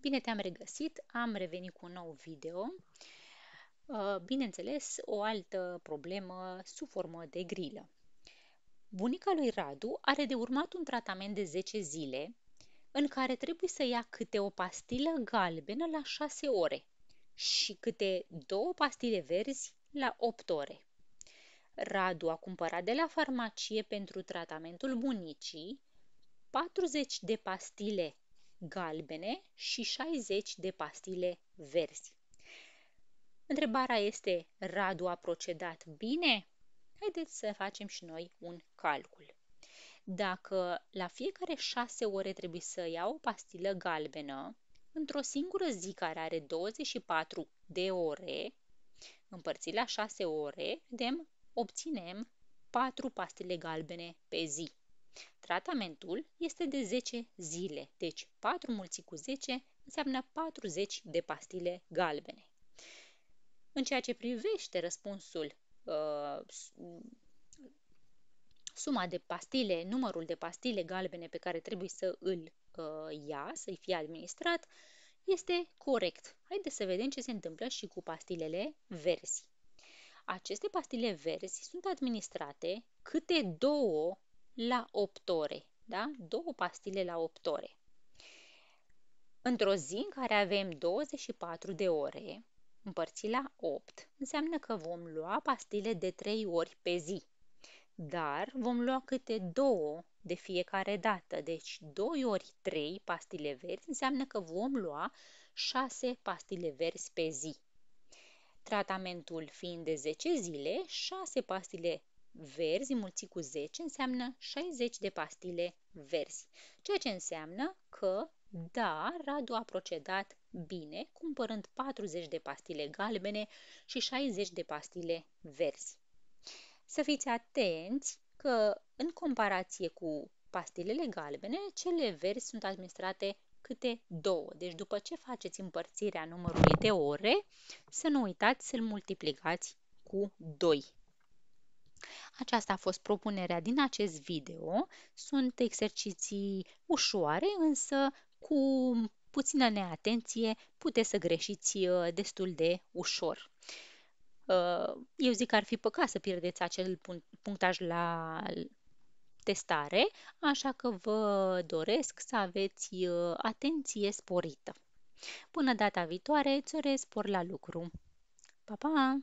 Bine te-am regăsit, am revenit cu un nou video. Uh, bineînțeles, o altă problemă sub formă de grilă. Bunica lui Radu are de urmat un tratament de 10 zile în care trebuie să ia câte o pastilă galbenă la 6 ore și câte două pastile verzi la 8 ore. Radu a cumpărat de la farmacie pentru tratamentul bunicii 40 de pastile galbene și 60 de pastile verzi. Întrebarea este, Radu a procedat bine? Haideți să facem și noi un calcul. Dacă la fiecare 6 ore trebuie să iau o pastilă galbenă, într-o singură zi care are 24 de ore, împărțit la 6 ore, vedem, obținem 4 pastile galbene pe zi. Tratamentul este de 10 zile, deci 4 mulți cu 10 înseamnă 40 de pastile galbene. În ceea ce privește răspunsul uh, suma de pastile, numărul de pastile galbene pe care trebuie să îl uh, ia, să-i fie administrat, este corect. Haideți să vedem ce se întâmplă și cu pastilele verzi. Aceste pastile verzi sunt administrate câte două la 8 ore. Da? Două pastile la 8 ore. Într-o zi în care avem 24 de ore, împărțit la 8, înseamnă că vom lua pastile de 3 ori pe zi. Dar vom lua câte 2 de fiecare dată. Deci 2 ori 3 pastile verzi înseamnă că vom lua 6 pastile verzi pe zi. Tratamentul fiind de 10 zile, 6 pastile verzi mulțit cu 10 înseamnă 60 de pastile verzi, ceea ce înseamnă că, da, Radu a procedat bine, cumpărând 40 de pastile galbene și 60 de pastile verzi. Să fiți atenți că, în comparație cu pastilele galbene, cele verzi sunt administrate câte două. Deci după ce faceți împărțirea numărului de ore, să nu uitați să-l multiplicați cu 2. Aceasta a fost propunerea din acest video. Sunt exerciții ușoare, însă cu puțină neatenție puteți să greșiți uh, destul de ușor. Uh, eu zic că ar fi păcat să pierdeți acel punctaj la testare, așa că vă doresc să aveți uh, atenție sporită. Până data viitoare, îți urez spor la lucru! Pa, pa!